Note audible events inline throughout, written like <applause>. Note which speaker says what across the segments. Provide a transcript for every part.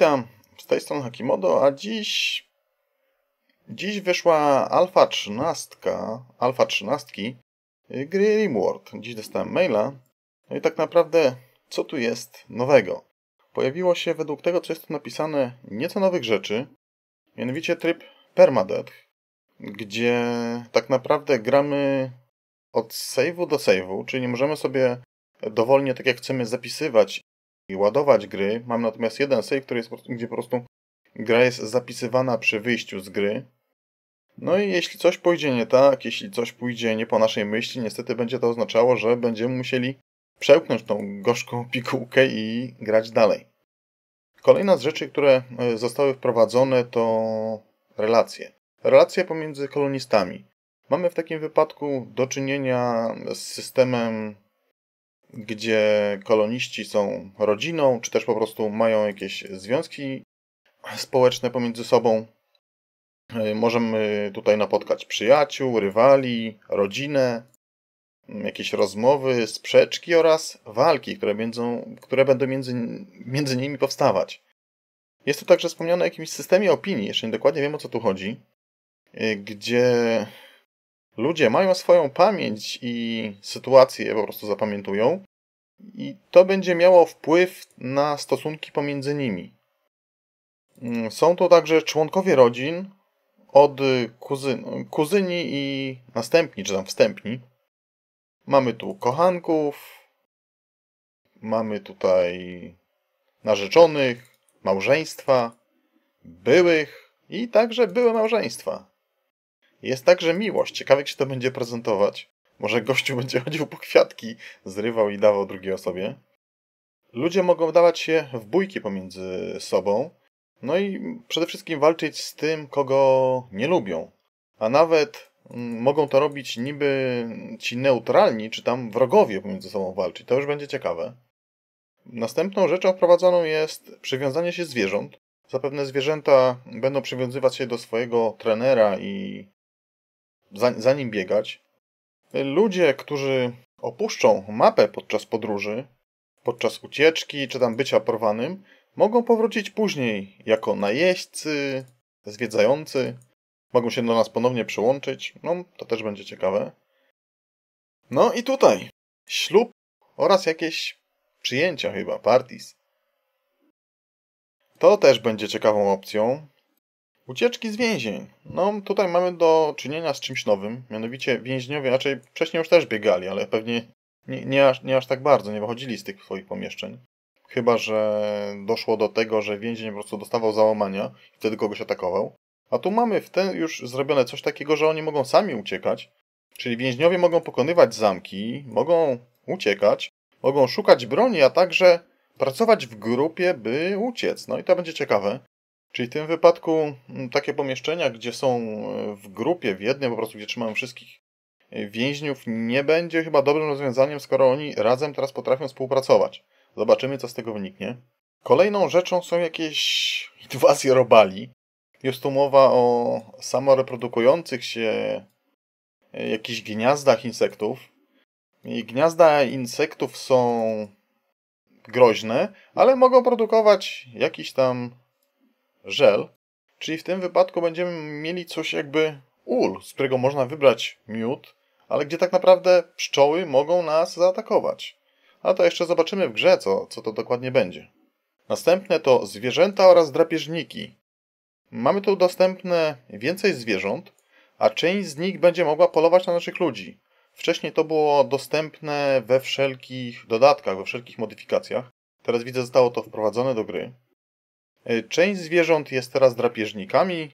Speaker 1: Witam, z tej strony Hakimodo, a dziś... Dziś wyszła Alfa 13, Alfa 13 gry Rimworld. Dziś dostałem maila. No i tak naprawdę, co tu jest nowego? Pojawiło się według tego, co jest tu napisane, nieco nowych rzeczy. Mianowicie tryb Permadeath, gdzie tak naprawdę gramy od save'u do save'u, czyli nie możemy sobie dowolnie, tak jak chcemy, zapisywać ładować gry. Mam natomiast jeden save, który jest, gdzie po prostu gra jest zapisywana przy wyjściu z gry. No i jeśli coś pójdzie nie tak, jeśli coś pójdzie nie po naszej myśli, niestety będzie to oznaczało, że będziemy musieli przełknąć tą gorzką <laughs> pigułkę i grać dalej. Kolejna z rzeczy, które e, zostały wprowadzone, to relacje. Relacje pomiędzy kolonistami. Mamy w takim wypadku do czynienia z systemem gdzie koloniści są rodziną, czy też po prostu mają jakieś związki społeczne pomiędzy sobą. Y, możemy tutaj napotkać przyjaciół, rywali, rodzinę, jakieś rozmowy, sprzeczki oraz walki, które, będą, które będą między, między nimi powstawać. Jest to także wspomniane o jakimś systemie opinii, jeszcze nie dokładnie wiem o co tu chodzi, y, gdzie Ludzie mają swoją pamięć i sytuacje po prostu zapamiętują, i to będzie miało wpływ na stosunki pomiędzy nimi. Mm, są to także członkowie rodzin od kuzyni i następni, czy tam wstępni. Mamy tu kochanków, mamy tutaj narzeczonych, małżeństwa, byłych i także były małżeństwa. Jest także miłość. Ciekawie, jak się to będzie prezentować. Może gościu będzie <laughs> chodził po kwiatki, zrywał i dawał drugiej osobie. Ludzie mogą dawać się w bójki pomiędzy sobą, no i przede wszystkim walczyć z tym, kogo nie lubią. A nawet mm, mogą to robić niby ci neutralni, czy tam wrogowie pomiędzy sobą walczyć. To już będzie ciekawe. Następną rzeczą wprowadzoną jest przywiązanie się zwierząt. Zapewne zwierzęta będą przywiązywać się do swojego trenera i za, za nim biegać. Ludzie, którzy opuszczą mapę podczas podróży, podczas ucieczki czy tam bycia porwanym, mogą powrócić później jako najeźdźcy, zwiedzający, mogą się do nas ponownie przyłączyć. No, to też będzie ciekawe. No i tutaj ślub oraz jakieś przyjęcia chyba, parties. To też będzie ciekawą opcją. Ucieczki z więzień. No, tutaj mamy do czynienia z czymś nowym, mianowicie więźniowie, raczej wcześniej już też biegali, ale pewnie nie, nie, aż, nie aż tak bardzo, nie wychodzili z tych swoich pomieszczeń. Chyba, że doszło do tego, że więzień po prostu dostawał załamania i wtedy kogoś atakował. A tu mamy w ten już zrobione coś takiego, że oni mogą sami uciekać, czyli więźniowie mogą pokonywać zamki, mogą uciekać, mogą szukać broni, a także pracować w grupie, by uciec. No i to będzie ciekawe. Czyli w tym wypadku mm, takie pomieszczenia, gdzie są e, w grupie, w jednym po prostu, gdzie trzymają wszystkich e, więźniów, nie będzie chyba dobrym rozwiązaniem, skoro oni razem teraz potrafią współpracować. Zobaczymy, co z tego wyniknie. Kolejną rzeczą są jakieś <laughs> inwazje robali. Jest tu mowa o samoreprodukujących się e, jakichś gniazdach insektów. I gniazda insektów są groźne, ale mogą produkować jakiś tam żel, czyli w tym wypadku będziemy mieli coś jakby ul, z którego można wybrać miód, ale gdzie tak naprawdę pszczoły mogą nas zaatakować. A to jeszcze zobaczymy w grze, co, co to dokładnie będzie. Następne to zwierzęta oraz drapieżniki. Mamy tu dostępne więcej zwierząt, a część z nich będzie mogła polować na naszych ludzi. Wcześniej to było dostępne we wszelkich dodatkach, we wszelkich modyfikacjach. Teraz widzę, zostało to wprowadzone do gry. E, część zwierząt jest teraz drapieżnikami,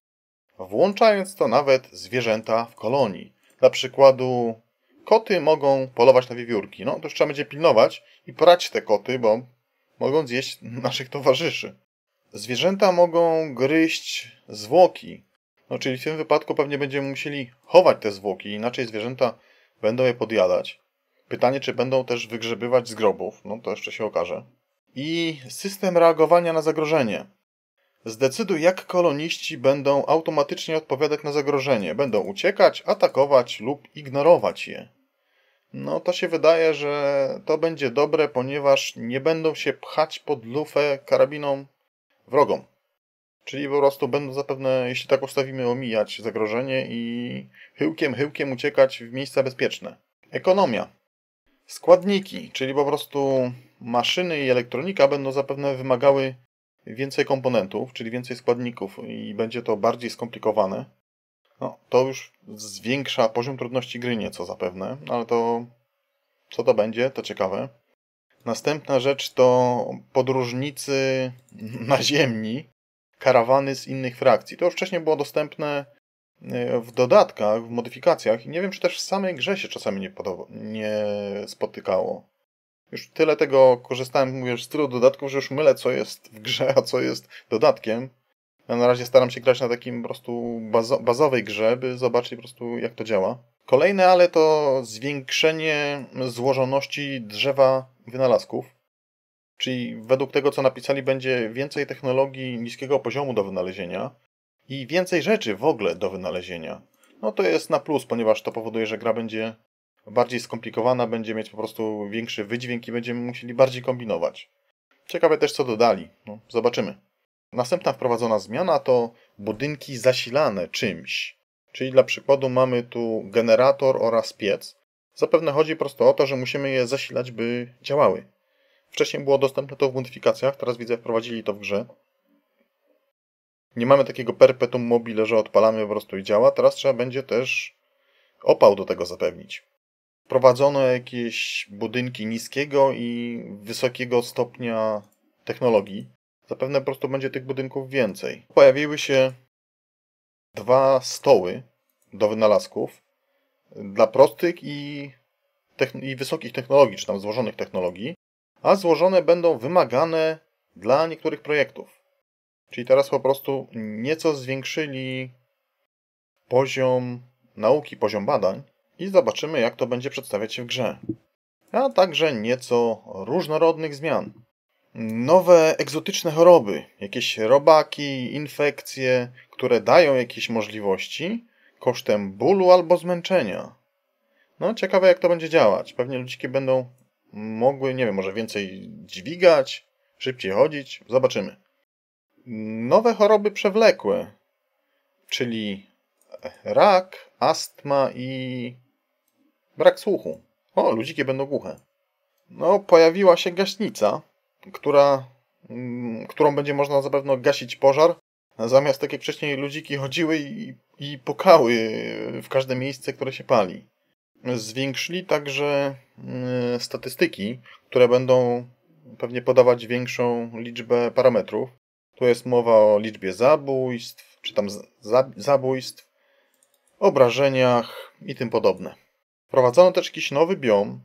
Speaker 1: włączając to nawet zwierzęta w kolonii. Dla przykładu, koty mogą polować na wiewiórki. No, to już trzeba będzie pilnować i prać te koty, bo mogą zjeść naszych towarzyszy. Zwierzęta mogą gryźć zwłoki. No, czyli w tym wypadku pewnie będziemy musieli chować te zwłoki, inaczej zwierzęta będą je podjadać. Pytanie, czy będą też wygrzebywać z grobów. No, to jeszcze się okaże. I system reagowania na zagrożenie. Zdecyduj, jak koloniści będą automatycznie odpowiadać na zagrożenie. Będą uciekać, atakować lub ignorować je. No to się wydaje, że to będzie dobre, ponieważ nie będą się pchać pod lufę karabiną wrogom. Czyli po prostu będą zapewne, jeśli tak ustawimy, omijać zagrożenie i chyłkiem, chyłkiem uciekać w miejsca bezpieczne. Ekonomia. Składniki, czyli po prostu maszyny i elektronika będą zapewne wymagały więcej komponentów, czyli więcej składników i będzie to bardziej skomplikowane, no, to już zwiększa poziom trudności gry nieco zapewne, no, ale to co to będzie, to ciekawe. Następna rzecz to podróżnicy <laughs> naziemni, karawany z innych frakcji. To już wcześniej było dostępne e, w dodatkach, w modyfikacjach i nie wiem, czy też w samej grze się czasami nie, nie spotykało. Już tyle tego korzystałem, mówię, z tylu dodatków, że już mylę, co jest w grze, a co jest dodatkiem. Ja na razie staram się grać na takim po prostu bazo bazowej grze, by zobaczyć po prostu, jak to działa. Kolejne, ale to zwiększenie złożoności drzewa wynalazków. Czyli według tego, co napisali, będzie więcej technologii niskiego poziomu do wynalezienia i więcej rzeczy w ogóle do wynalezienia. No to jest na plus, ponieważ to powoduje, że gra będzie bardziej skomplikowana, będzie mieć po prostu większy wydźwięk i będziemy musieli bardziej kombinować. Ciekawe też, co dodali. No, zobaczymy. Następna wprowadzona zmiana to budynki zasilane czymś. Czyli dla przykładu mamy tu generator oraz piec. Zapewne chodzi prosto o to, że musimy je zasilać, by działały. Wcześniej było dostępne to w modyfikacjach, teraz widzę wprowadzili to w grze. Nie mamy takiego perpetuum mobile, że odpalamy po prostu i działa. Teraz trzeba będzie też opał do tego zapewnić prowadzono jakieś budynki niskiego i wysokiego stopnia technologii. Zapewne po prostu będzie tych budynków więcej. Pojawiły się dwa stoły do wynalazków dla prostych i, i wysokich technologii, czy tam złożonych technologii, a złożone będą wymagane dla niektórych projektów. Czyli teraz po prostu nieco zwiększyli poziom nauki, poziom badań, i zobaczymy jak to będzie przedstawiać się w grze. A także nieco różnorodnych zmian. Nowe egzotyczne choroby, jakieś robaki, infekcje, które dają jakieś możliwości kosztem bólu albo zmęczenia. No, ciekawe jak to będzie działać. Pewnie ludziki będą mogły, nie wiem, może więcej dźwigać, szybciej chodzić. Zobaczymy. Nowe choroby przewlekłe, czyli rak, astma i Brak słuchu. O, ludziki będą głuche. No, pojawiła się gaśnica, która, mm, którą będzie można zapewne gasić pożar. Zamiast tak jak wcześniej ludziki chodziły i, i pukały w każde miejsce, które się pali. Zwiększyli także mm, statystyki, które będą pewnie podawać większą liczbę parametrów. Tu jest mowa o liczbie zabójstw, czy tam zabójstw, obrażeniach i tym podobne. Wprowadzono też jakiś nowy biom,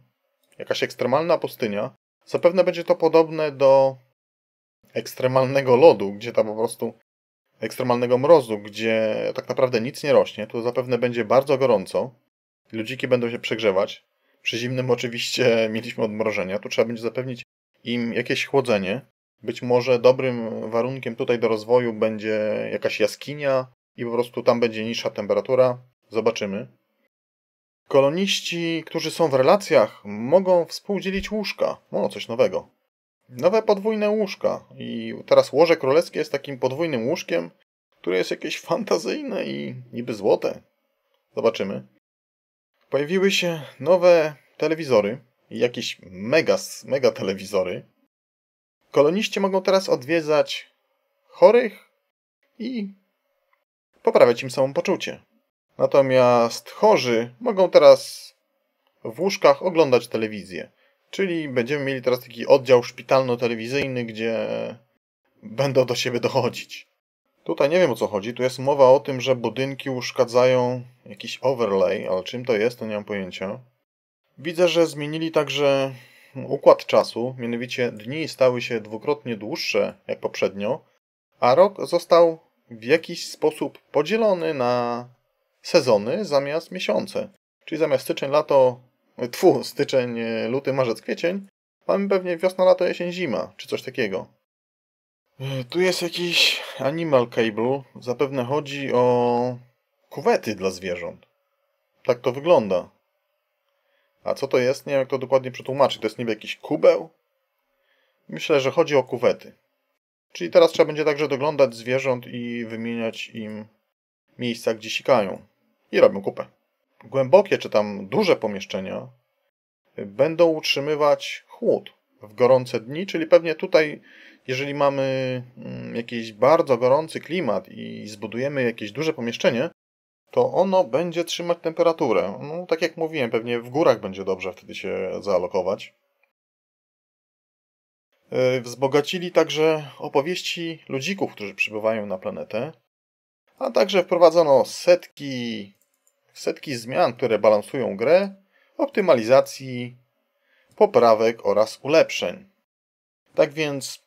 Speaker 1: jakaś ekstremalna pustynia. Zapewne będzie to podobne do ekstremalnego lodu, gdzie tam po prostu ekstremalnego mrozu, gdzie tak naprawdę nic nie rośnie. Tu zapewne będzie bardzo gorąco. Ludziki będą się przegrzewać. Przy zimnym oczywiście <laughs> mieliśmy odmrożenia. Tu trzeba będzie zapewnić im jakieś chłodzenie. Być może dobrym warunkiem tutaj do rozwoju będzie jakaś jaskinia i po prostu tam będzie niższa temperatura. Zobaczymy. Koloniści, którzy są w relacjach, mogą współdzielić łóżka. O, coś nowego. Nowe podwójne łóżka. I teraz łoże królewskie jest takim podwójnym łóżkiem, które jest jakieś fantazyjne i niby złote. Zobaczymy. Pojawiły się nowe telewizory, jakieś mega, mega telewizory. Koloniści mogą teraz odwiedzać chorych i poprawiać im samopoczucie. Natomiast chorzy mogą teraz w łóżkach oglądać telewizję. Czyli będziemy mieli teraz taki oddział szpitalno-telewizyjny, gdzie będą do siebie dochodzić. Tutaj nie wiem o co chodzi. Tu jest mowa o tym, że budynki uszkadzają jakiś overlay, ale czym to jest, to nie mam pojęcia. Widzę, że zmienili także układ czasu, mianowicie dni stały się dwukrotnie dłuższe jak poprzednio, a rok został w jakiś sposób podzielony na sezony zamiast miesiące. Czyli zamiast styczeń, lato, e, tfu, styczeń, e, luty, marzec, kwiecień, mamy pewnie wiosna, lato, jesień, zima, czy coś takiego. E, tu jest jakiś animal cable. Zapewne chodzi o kuwety dla zwierząt. Tak to wygląda. A co to jest? Nie wiem, jak to dokładnie przetłumaczyć. To jest niby jakiś kubeł? Myślę, że chodzi o kuwety. Czyli teraz trzeba będzie także doglądać zwierząt i wymieniać im miejsca, gdzie sikają i robią kupę. Głębokie czy tam duże pomieszczenia będą utrzymywać chłód w gorące dni, czyli pewnie tutaj, jeżeli mamy mm, jakiś bardzo gorący klimat i zbudujemy jakieś duże pomieszczenie, to ono będzie trzymać temperaturę. No, tak jak mówiłem, pewnie w górach będzie dobrze wtedy się zaalokować. E, wzbogacili także opowieści ludzików, którzy przybywają na planetę, a także wprowadzono setki setki zmian, które balansują grę, optymalizacji, poprawek oraz ulepszeń. Tak więc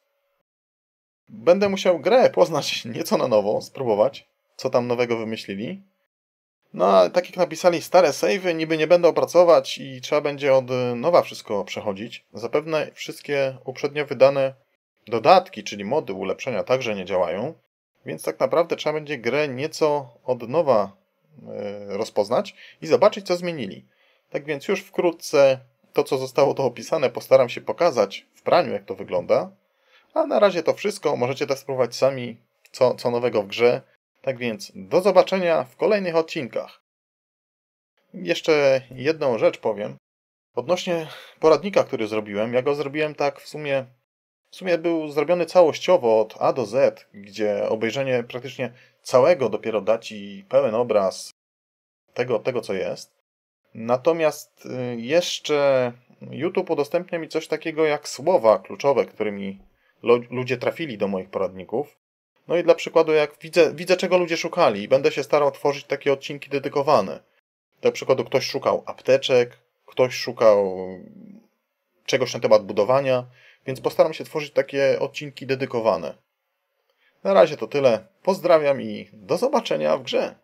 Speaker 1: będę musiał grę poznać <laughs> nieco na nowo, spróbować, co tam nowego wymyślili. No ale tak jak napisali, stare savey niby nie będę opracować i trzeba będzie od nowa wszystko przechodzić. Zapewne wszystkie uprzednio wydane dodatki, czyli mody, ulepszenia także nie działają, więc tak naprawdę trzeba będzie grę nieco od nowa E, rozpoznać i zobaczyć, co zmienili. Tak więc już wkrótce to, co zostało tu opisane, postaram się pokazać w praniu, jak to wygląda. A na razie to wszystko. Możecie też spróbować sami, co, co nowego w grze. Tak więc do zobaczenia w kolejnych odcinkach. Jeszcze jedną rzecz powiem. Odnośnie poradnika, który zrobiłem, ja go zrobiłem tak w sumie. W sumie był zrobiony całościowo od A do Z, gdzie obejrzenie praktycznie całego dopiero da ci pełen obraz tego, tego co jest. Natomiast y, jeszcze YouTube udostępnia mi coś takiego jak słowa kluczowe, którymi ludzie trafili do moich poradników. No i dla przykładu, jak widzę, widzę czego ludzie szukali i będę się starał tworzyć takie odcinki dedykowane. Dla przykładu, ktoś szukał apteczek, ktoś szukał czegoś na temat budowania, więc postaram się tworzyć takie odcinki dedykowane. Na razie to tyle. Pozdrawiam i do zobaczenia w grze.